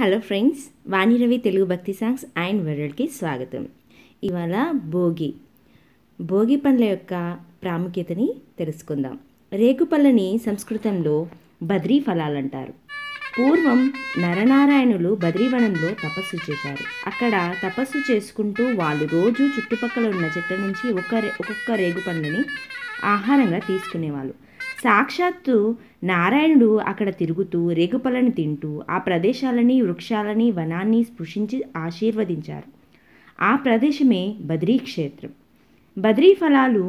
hello friends వాణిరవి Telugu భక్తి songs and వరల్డ్కి స్వాగతం ఇవాళ భోగి భోగి పండ్ల యొక్క ప్రాముఖ్యతని తెలుసుకుందాం రేగు పళ్ళని సంస్కృతంలో బద్రీ ఫలాలంటారు పూర్వం నరనారాయణులు బద్రీవనంలో తపస్సు చేశారు అక్కడ తపస్సు చేసుకుంటూ వాళ్ళు రోజు చుట్టుపక్కల ఉన్న చెట్ల నుంచి ఒక్క ఒక్కొక్క రేగు పండ్లని ఆహారంగా తీసుకునేవాళ్ళు సాక్షాత్తు నారాయణుడు అక్కడ తిరుగుతూ రేగుపలను తింటూ ఆ ప్రదేశాలని వృక్షాలని వనాన్ని స్పృశించి ఆశీర్వదించారు ఆ ప్రదేశమే బద్రీక్షేత్రం బద్రీ ఫలాలు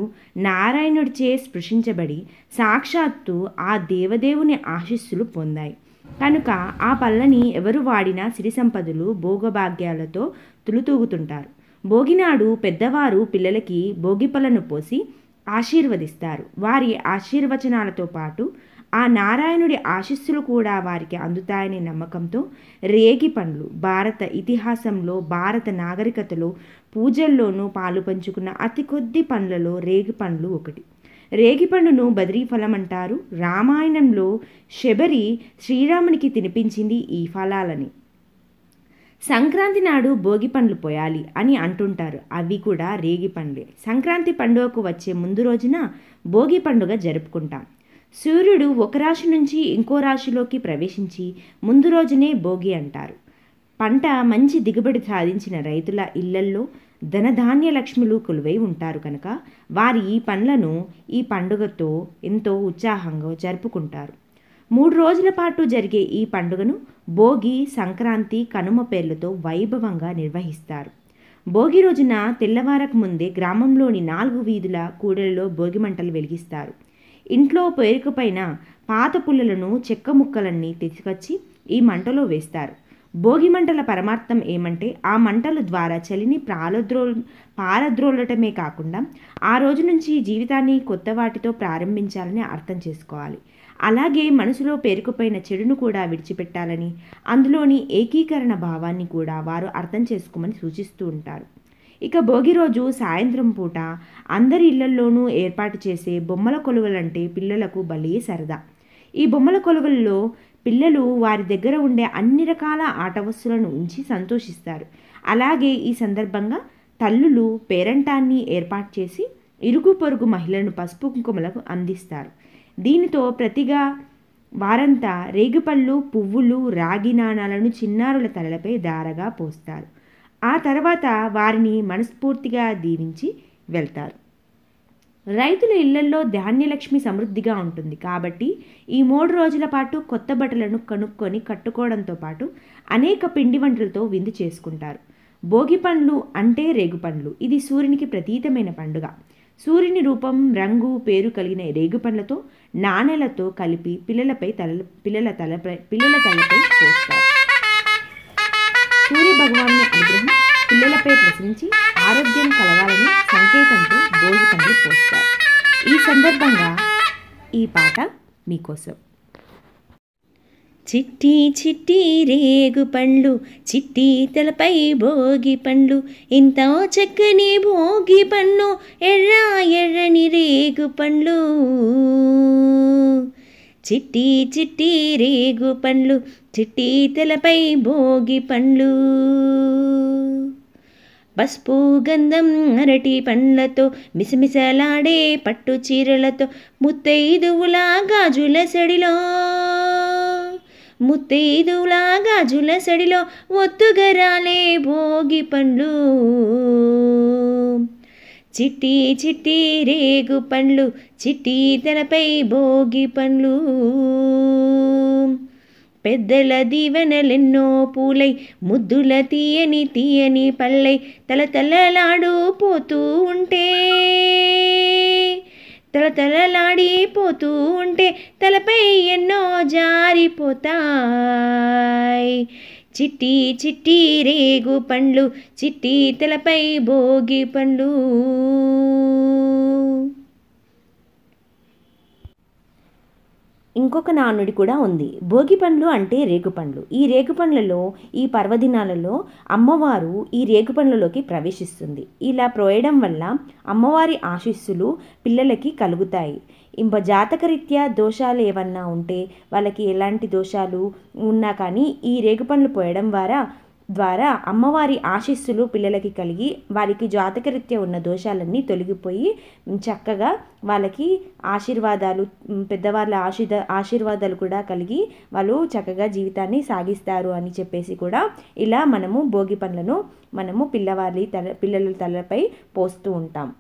నారాయణుడిచే స్పృశించబడి సాక్షాత్తు ఆ దేవదేవుని ఆశీస్సులు పొందాయి కనుక ఆ పళ్ళని ఎవరు వాడినా సిరి సంపదలు భోగభాగ్యాలతో తులుతూగుతుంటారు భోగినాడు పెద్దవారు పిల్లలకి భోగిపలను పోసి ఆశీర్వదిస్తారు వారి ఆశీర్వచనాలతో పాటు ఆ నారాయణుడి ఆశీస్సులు కూడా వారికి అందుతాయనే నమ్మకంతో రేగి పండ్లు భారత ఇతిహాసంలో భారత నాగరికతలో పూజల్లోనూ పాలు పంచుకున్న అతి కొద్ది పండ్లలో రేగి పండ్లు ఒకటి రేగిపండును బద్రీ ఫలం అంటారు రామాయణంలో శబరి శ్రీరామునికి తినిపించింది ఈ ఫలాలని సంక్రాంతి నాడు భోగి పండ్లు పోయాలి అని అంటుంటారు అవి కూడా రేగి పండ్లే సంక్రాంతి పండుగకు వచ్చే ముందు రోజున భోగి పండుగ జరుపుకుంటాం సూర్యుడు ఒక రాశి నుంచి ఇంకో రాశిలోకి ప్రవేశించి ముందు రోజునే భోగి అంటారు పంట మంచి దిగుబడి సాధించిన రైతుల ఇళ్లల్లో ధనధాన్య లక్ష్ములు కొలువై ఉంటారు కనుక వారి ఈ పండ్లను ఈ పండుగతో ఎంతో ఉత్సాహంగా జరుపుకుంటారు మూడు రోజుల పాటు జరిగే ఈ పండుగను భోగి సంక్రాంతి కనుమ పేర్లతో వైభవంగా నిర్వహిస్తారు భోగి రోజున తెల్లవారకు ముందే గ్రామంలోని నాలుగు వీధుల కూడలలో భోగి మంటలు వెలిగిస్తారు ఇంట్లో పేరుకుపైన పాత పుల్లలను చెక్క ముక్కలన్నీ తెచ్చుకొచ్చి ఈ మంటలో వేస్తారు భోగి మంటల పరమార్థం ఏమంటే ఆ మంటల ద్వారా చలిని ప్రాలద్రో పారద్రోలటమే కాకుండా ఆ రోజు నుంచి జీవితాన్ని కొత్త వాటితో ప్రారంభించాలని అర్థం చేసుకోవాలి అలాగే మనసులో పేరుకుపోయిన చెడును కూడా విడిచిపెట్టాలని అందులోని ఏకీకరణ భావాన్ని కూడా వారు అర్థం చేసుకోమని సూచిస్తూ ఉంటారు ఇక భోగి రోజు సాయంత్రం పూట అందరి ఇళ్లల్లోనూ ఏర్పాటు చేసే బొమ్మల కొలువలంటే పిల్లలకు భలే సరదా ఈ బొమ్మల కొలువల్లో పిల్లలు వారి దగ్గర ఉండే అన్ని రకాల ఆట వస్తువులను ఉంచి సంతోషిస్తారు అలాగే ఈ సందర్భంగా తల్లులు పేరంటాన్ని ఏర్పాటు చేసి ఇరుగు పొరుగు మహిళలను పసుపు కుంకుమలకు అందిస్తారు దీనితో ప్రతిగా వారంతా రేగిపళ్ళు పువ్వులు రాగి నాణాలను చిన్నారుల తలలపై దారగా పోస్తారు ఆ తర్వాత వారిని మనస్ఫూర్తిగా దీవించి వెళ్తారు రైతుల ఇళ్లల్లో ధాన్యలక్ష్మి సమృద్ధిగా ఉంటుంది కాబట్టి ఈ మూడు రోజుల పాటు కొత్త బట్టలను కనుక్కొని కట్టుకోవడంతో పాటు అనేక పిండి వంటలతో విందు చేసుకుంటారు భోగి పండ్లు అంటే రేగు పండ్లు ఇది సూర్యునికి ప్రతీతమైన పండుగ సూర్యుని రూపం రంగు పేరు కలిగిన రేగుపండ్లతో నాణ్యలతో కలిపి పిల్లలపై తల పిల్లల తలపై పిల్లల తలపై పోస్తారు సూర్య భగవాన్ అనుగ్రహం పిల్లలపై ప్రసరించి ఆరోగ్యం కలగాలని సంకేతంతో భోజనం పోస్తారు ఈ సందర్భంగా ఈ పాట మీకోసం చిట్టి చిట్టి రేగు పండ్లు చిట్టి తలపై భోగి పండ్లు ఇంత చక్కని భోగి పండ్లు ఎర్ర ఎర్రని రేగు పండ్లు చిట్టి చిట్టి రేగు పండ్లు చిట్టి తలపై భోగి పండ్లు పసుపు గంధం అరటి పండ్లతో మిసమిసలాడే పట్టు చీరలతో ముత్తైదువులా గాజుల సడిలో ముత్తైదులా గాజుల సడిలో ఒత్తుగరాలే భోగి పండ్లు చిట్టి చిట్టి రేగు పండ్లు చిట్టి తెలపై భోగి పండ్లు పెద్దల దీవెనలెన్నో పూలై ముద్దుల తీయని తీయని పల్లై తల తలలాడు పోతూ ఉంటే తల తలలాడిపోతూ ఉంటే తలపై ఎన్నో జారిపోతాయి చిట్టి చిట్టి రేగు పండ్లు చిట్టి తలపై భోగి పండ్లు ఇంకొక నానుడి కూడా ఉంది భోగి పండ్లు అంటే రేగుపండ్లు ఈ రేగుపండ్లలో ఈ పర్వదినాలలో అమ్మవారు ఈ పండ్లలోకి ప్రవేశిస్తుంది ఇలా ప్రోయడం వల్ల అమ్మవారి ఆశీస్సులు పిల్లలకి కలుగుతాయి ఇంప జాతకరీత్యా దోషాలు ఏమన్నా ఉంటే వాళ్ళకి ఎలాంటి దోషాలు ఉన్నా కానీ ఈ రేగు పండ్లు పోయడం ద్వారా ద్వారా అమ్మవారి ఆశీస్సులు పిల్లలకి కలిగి వారికి జాతకరీత్య ఉన్న దోషాలన్నీ తొలగిపోయి చక్కగా వాళ్ళకి ఆశీర్వాదాలు పెద్దవాళ్ళ ఆశీద ఆశీర్వాదాలు కూడా కలిగి వాళ్ళు చక్కగా జీవితాన్ని సాగిస్తారు అని చెప్పేసి కూడా ఇలా మనము భోగి పనులను మనము పిల్లవారి తల పిల్లల తలపై పోస్తూ ఉంటాం